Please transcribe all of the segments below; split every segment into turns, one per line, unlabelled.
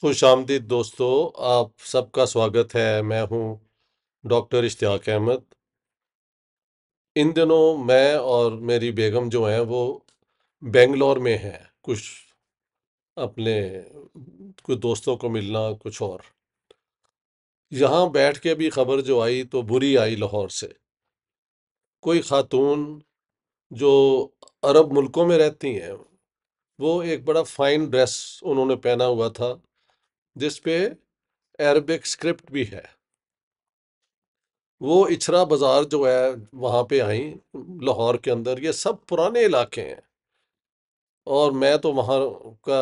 खुश आमदीद दोस्तों आप सबका स्वागत है मैं हूं डॉक्टर इश्तियाक अहमद इन दिनों मैं और मेरी बेगम जो हैं वो बेंगलोर में हैं कुछ अपने कुछ दोस्तों को मिलना कुछ और यहाँ बैठ के भी खबर जो आई तो बुरी आई लाहौर से कोई खातून जो अरब मुल्कों में रहती हैं वो एक बड़ा फाइन ड्रेस उन्होंने पहना हुआ था जिस पे अरबिक स्क्रिप्ट भी है वो इछरा बाज़ार जो है वहाँ पे आई लाहौर के अंदर ये सब पुराने इलाके हैं और मैं तो वहाँ का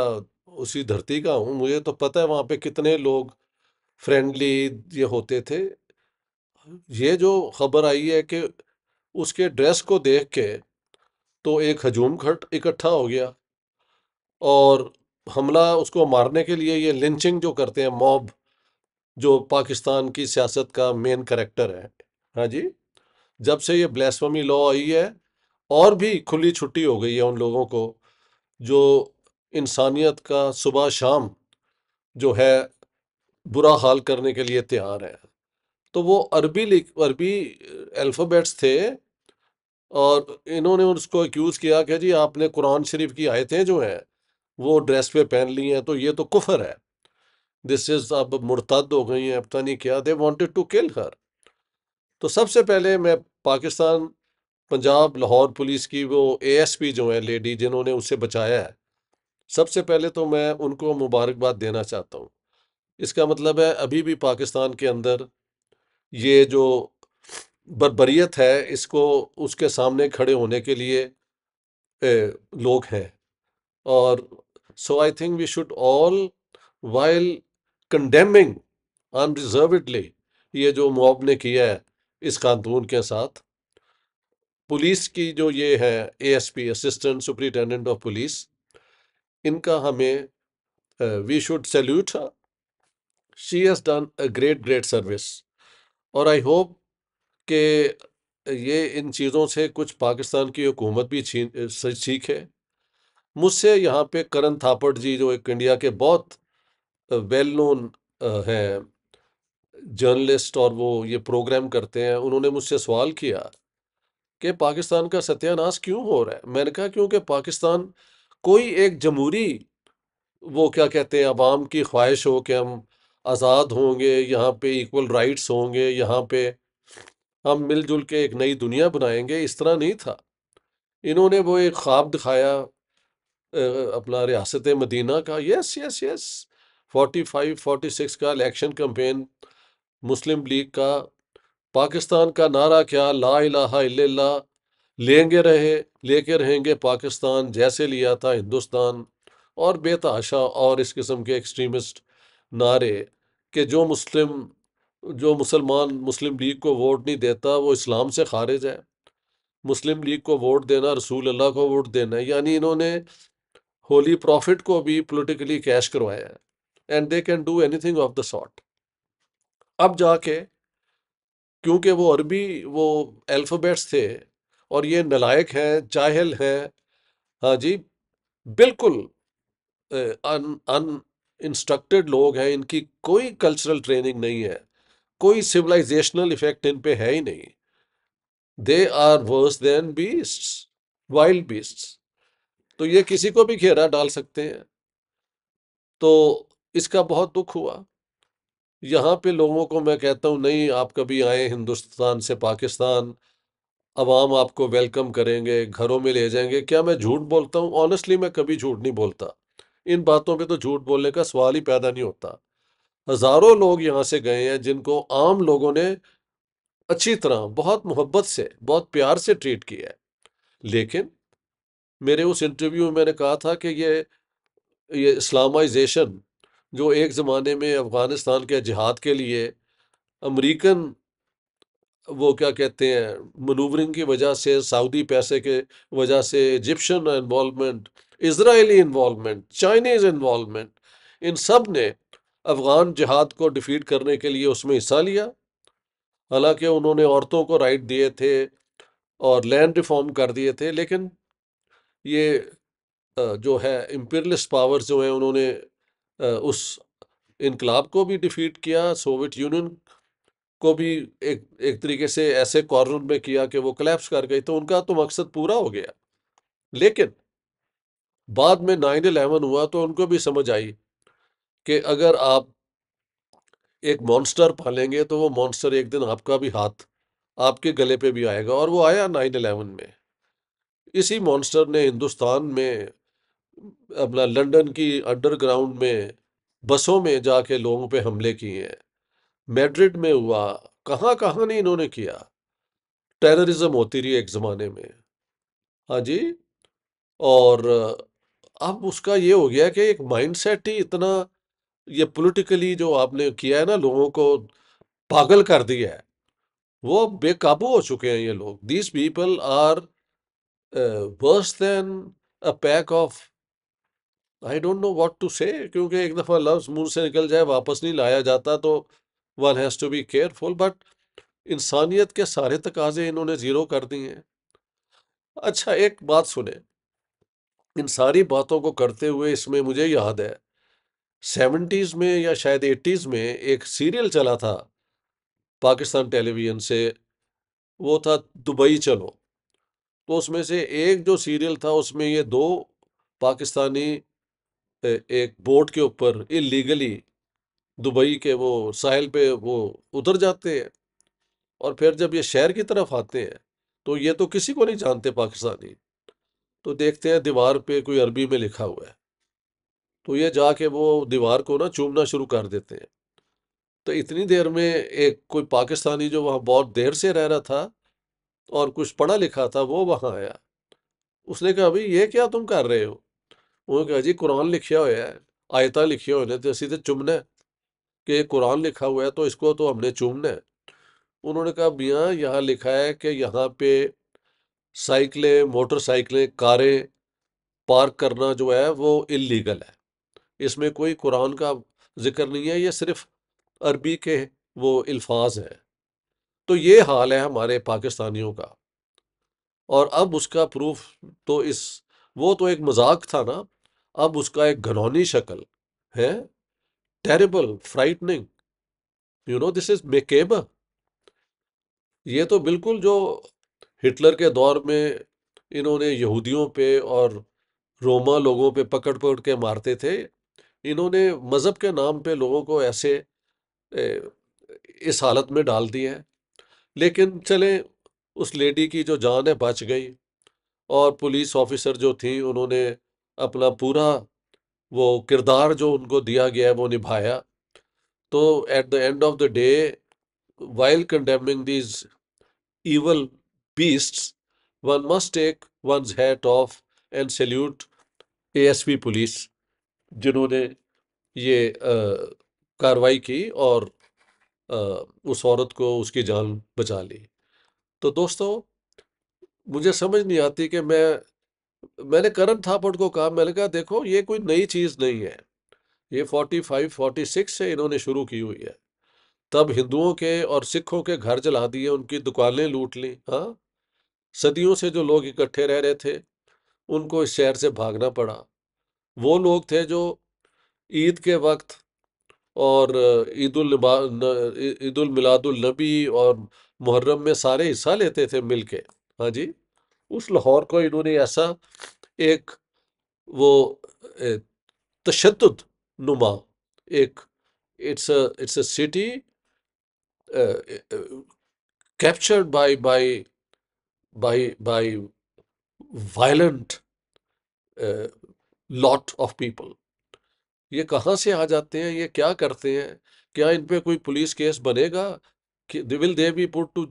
उसी धरती का हूँ मुझे तो पता है वहाँ पे कितने लोग फ्रेंडली ये होते थे ये जो खबर आई है कि उसके ड्रेस को देख के तो एक हजूम खट इकट्ठा हो गया और हमला उसको मारने के लिए ये लिंचिंग जो करते हैं मॉब जो पाकिस्तान की सियासत का मेन करेक्टर है हाँ जी जब से ये ब्लैसवमी लॉ आई है और भी खुली छुट्टी हो गई है उन लोगों को जो इंसानियत का सुबह शाम जो है बुरा हाल करने के लिए तैयार है तो वो अरबी लिख अरबी अल्फ़ाबेट्स थे और इन्होंने उसको एक्यूज़ किया कि जी आपने कुरान शरीफ की आयतें जो हैं वो ड्रेस पे पहन ली हैं तो ये तो कुफर है दिस इज़ अब मुर्तद हो गई हैं पता नहीं क्या दे वॉन्टेड टू किल हर तो सबसे पहले मैं पाकिस्तान पंजाब लाहौर पुलिस की वो एएसपी जो है लेडी जिन्होंने उसे बचाया है सबसे पहले तो मैं उनको मुबारकबाद देना चाहता हूँ इसका मतलब है अभी भी पाकिस्तान के अंदर ये जो बरबरीत है इसको उसके सामने खड़े होने के लिए ए, लोग हैं और So I think we should all, while condemning unreservedly ये जो मुआब ने किया है इस खातून के साथ पुलिस की जो ये है ASP assistant superintendent of police इनका हमें we should salute she has done a great great service और आई होप कि ये इन चीज़ों से कुछ पाकिस्तान की हुकूमत भी छीन सीखे मुझसे यहाँ पे करण थापड़ जी जो एक इंडिया के बहुत वेल नोन हैं जर्नलिस्ट और वो ये प्रोग्राम करते हैं उन्होंने मुझसे सवाल किया कि पाकिस्तान का सत्यानाश क्यों हो रहा है मैंने कहा क्योंकि पाकिस्तान कोई एक जमहूरी वो क्या कहते हैं आवाम की ख्वाहिश हो कि हम आज़ाद होंगे यहाँ पे इक्वल राइट्स होंगे यहाँ पे हम मिलजुल के एक नई दुनिया बनाएंगे इस तरह नहीं था इन्होंने वो एक ख्वाब दिखाया अपना रियासत मदीना का yes yes yes forty five forty six का इलेक्शन कम्पेन मुस्लिम लीग का पाकिस्तान का नारा क्या ला इलाहा इल्ला लेंगे रहे लेके रहेंगे पाकिस्तान जैसे लिया था हिंदुस्तान और बेताशा और इस किस्म के एक्सट्रीमिस्ट नारे कि जो मुस्लिम जो मुसलमान मुस्लिम लीग को वोट नहीं देता वो इस्लाम से खारिज है मुस्लिम लीग को वोट देना रसूल अल्लाह को वोट देना यानी इन्होंने होली प्रॉफिट को भी पॉलिटिकली कैश करवाया and they can do anything of the sort अब जाके क्योंकि वो अरबी वो अल्फ़ाबेट्स थे और ये नलायक हैं जाहल हैं हाँ जी बिल्कुल अन अन इंस्ट्रक्टेड लोग हैं इनकी कोई कल्चरल ट्रेनिंग नहीं है कोई सिविलाइजेशनल इफेक्ट इन पे है ही नहीं they are worse than beast wild beasts तो ये किसी को भी घेरा डाल सकते हैं तो इसका बहुत दुख हुआ यहाँ पे लोगों को मैं कहता हूँ नहीं आप कभी आए हिंदुस्तान से पाकिस्तान अवाम आपको वेलकम करेंगे घरों में ले जाएंगे क्या मैं झूठ बोलता हूँ ऑनेस्टली मैं कभी झूठ नहीं बोलता इन बातों पे तो झूठ बोलने का सवाल ही पैदा नहीं होता हज़ारों लोग यहाँ से गए हैं जिनको आम लोगों ने अच्छी तरह बहुत मोहब्बत से बहुत प्यार से ट्रीट किया है लेकिन मेरे उस इंटरव्यू में मैंने कहा था कि ये ये इस्लामाइजेशन जो एक ज़माने में अफ़गानिस्तान के जिहाद के लिए अमरीकन वो क्या कहते हैं मनूवरिंग की वजह से सऊदी पैसे के वजह से Egyptian involvement Israeli involvement Chinese involvement इन सब ने अफ़गान जहाद को डिफीट करने के लिए उसमें हिस्सा लिया हालांकि उन्होंने औरतों को राइट दिए थे और लैंड रिफॉर्म कर दिए थे लेकिन ये जो है इम्पेरलिस्ट पावर जो हैं उन्होंने उस इनकलाब को भी डिफीट किया सोवियत यूनियन को भी एक एक तरीके से ऐसे कॉर्नर में किया कि वो कलेप्स कर गई तो उनका तो मकसद पूरा हो गया लेकिन बाद में नाइन अलेवन हुआ तो उनको भी समझ आई कि अगर आप एक मॉन्स्टर पालेंगे तो वो मॉन्स्टर एक दिन आपका भी हाथ आपके गले पे भी आएगा और वो आया नाइन अलेवन में इसी मॉन्स्टर ने हिंदुस्तान में अपना लंदन की अंडरग्राउंड में बसों में जाके लोगों पे हमले किए हैं मैड्रिड में हुआ कहाँ कहाँ नहीं इन्होंने किया टेररिज्म होती रही एक ज़माने में हाँ जी और अब उसका ये हो गया कि एक माइंडसेट ही इतना ये पॉलिटिकली जो आपने किया है ना लोगों को पागल कर दिया है वो बेकाबू हो चुके हैं ये लोग these people are worse uh, worse a pack of I don't know what to say क्योंकि एक दफ़ा लफ्ज़ मुंह से निकल जाए वापस नहीं लाया जाता तो one has to be careful but इंसानियत के सारे तकाजे इन्होंने ज़ीरो कर दिए हैं अच्छा एक बात सुने इन सारी बातों को करते हुए इसमें मुझे याद है सेवेंटीज़ में या शायद एट्टीज़ में एक सीरियल चला था पाकिस्तान टेलीविज़न से वो था दुबई चलो तो उसमें से एक जो सीरियल था उसमें ये दो पाकिस्तानी एक बोट के ऊपर इलीगली दुबई के वो साहिल पे वो उतर जाते हैं और फिर जब ये शहर की तरफ आते हैं तो ये तो किसी को नहीं जानते पाकिस्तानी तो देखते हैं दीवार पे कोई अरबी में लिखा हुआ है तो ये जाके वो दीवार को ना चूमना शुरू कर देते हैं तो इतनी देर में एक कोई पाकिस्तानी जो वहाँ बहुत देर से रह रहा था और कुछ पढ़ा लिखा था वो वहाँ आया उसने कहा भाई ये क्या तुम कर रहे हो उन्होंने कहा जी कुरान लिखा हुआ है आयता लिखी हुई ने तो सीधे चुमना है कि कुरान लिखा हुआ है तो इसको तो हमने चुमना है उन्होंने कहा भैया यहाँ लिखा है कि यहाँ पे साइकिलें मोटरसाइकिलें कारें पार्क करना जो है वो इलीगल है इसमें कोई कुरान का जिक्र नहीं है ये सिर्फ अरबी के वो अल्फाज हैं तो ये हाल है हमारे पाकिस्तानियों का और अब उसका प्रूफ तो इस वो तो एक मजाक था ना अब उसका एक घनौनी शक्ल है terrible frightening you know this is macabre ये तो बिल्कुल जो हिटलर के दौर में इन्होंने यहूदियों पे और रोमा लोगों पे पकड़ पकड़ के मारते थे इन्होंने मज़हब के नाम पे लोगों को ऐसे इस हालत में डाल दिया है लेकिन चले उस लेडी की जो जान है बच गई और पुलिस ऑफिसर जो थी उन्होंने अपना पूरा वो किरदार जो उनको दिया गया है वो निभाया तो at the end of the day while condemning these one must take one hat off and salute A S P police जिन्होंने ये कार्रवाई की और उस औरत को उसकी जान बचा ली तो दोस्तों मुझे समझ नहीं आती कि मैं मैंने करण थापड़ को कहा मैंने कहा देखो ये कोई नई चीज़ नहीं है ये फोर्टी फाइव सिक्स से इन्होंने शुरू की हुई है तब हिंदुओं के और सिखों के घर जला दिए उनकी दुकानें लूट ली हाँ सदियों से जो लोग इकट्ठे रह रहे थे उनको इस शहर से भागना पड़ा वो लोग थे जो ईद के वक्त और ईद उल मिलादुलनबी और मुहर्रम में सारे हिस्सा लेते थे मिल के हाँ जी उस लाहौर को इन्होंने ऐसा एक वो तशद नुमा एक it's it's a city captured by by by by violent lot of people ये कहाँ से आ जाते हैं ये क्या करते हैं क्या इन पे कोई पुलिस केस बनेगा कि will they be put to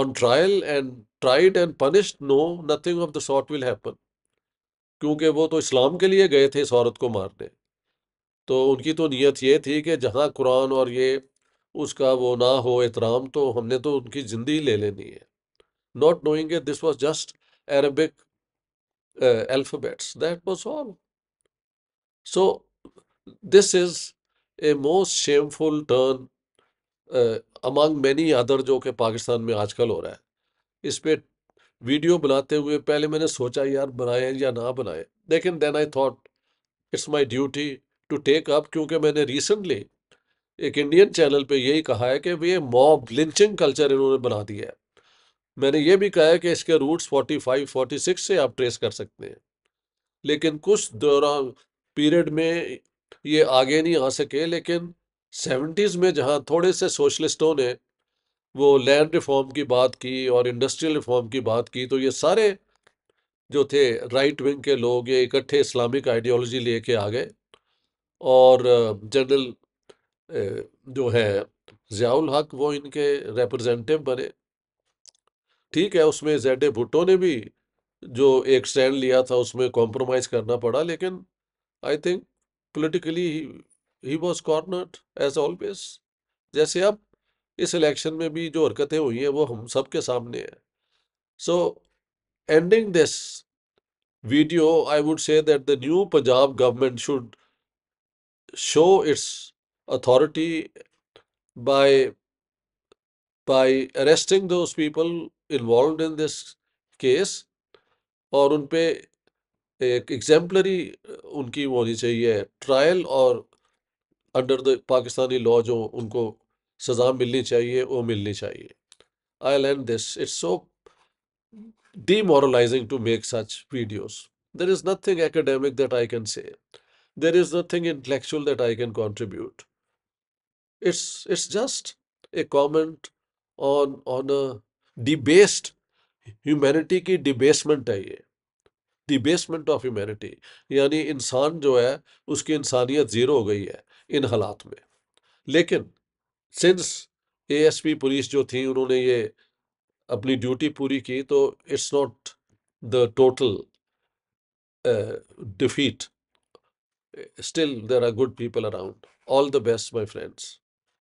on trial and tried and punished no nothing of the sort will happen क्योंकि वो तो इस्लाम के लिए गए थे इस औरत को मारने तो उनकी तो नीयत ये थी कि जहाँ कुरान और ये उसका वो ना हो एहतराम तो हमने तो उनकी ज़िंदगी ले लेनी है not knowing this was just Arabic uh, that was all So this is a most shameful turn uh, among many other जो कि पाकिस्तान में आजकल हो रहा है इस पर वीडियो बनाते हुए पहले मैंने सोचा यार बनाए या ना बनाए लेकिन then I thought it's my duty to take up क्योंकि मैंने रिसेंटली एक इंडियन चैनल पर यही कहा है कि ये मॉब लिंचिंग कल्चर इन्होंने बना दिया है मैंने ये भी कहा है कि इसके रूट्स फोर्टी सिक्स से आप ट्रेस कर सकते हैं लेकिन कुछ दौरान पीरियड में ये आगे नहीं आ सके लेकिन सेवेंटीज़ में जहाँ थोड़े से सोशलिस्टों ने वो लैंड रिफॉर्म की बात की और इंडस्ट्रियल रिफॉर्म की बात की तो ये सारे जो थे राइट विंग के लोग ये इकट्ठे इस्लामिक आइडियोलॉजी लेके आ गए और जनरल जो है ज़ियाउल हक वो इनके रिप्रेजेंटेटिव बने ठीक है उसमें जेड भुट्टो ने भी जो एक स्टैंड लिया था उसमें कॉम्प्रोमाइज़ करना पड़ा लेकिन I think politically he was cornered as always जैसे अब इस इलेक्शन में भी जो हरकतें हुई हैं वो हम सब के सामने है so ending this video I would say that the new Punjab government should show its authority by by arresting those people involve in this case और उन पर एक एग्जाम्पलरी उनकी होनी चाहिए ट्रायल और अंडर द पाकिस्तानी लॉ जो उनको सजा मिलनी चाहिए वो मिलनी चाहिए I learn this it's so demoralizing to make such videos there is nothing academic that I can say there is nothing intellectual that I can contribute it's it's just a comment on on debased humanity की debasement है ये दी basement of humanity यानी इंसान जो है उसकी इंसानियत zero हो गई है इन हालात में लेकिन सिंस एएसपी पुलिस जो थी उन्होंने ये अपनी ड्यूटी पूरी की तो it's not the total defeat still there are good people around all the best my friends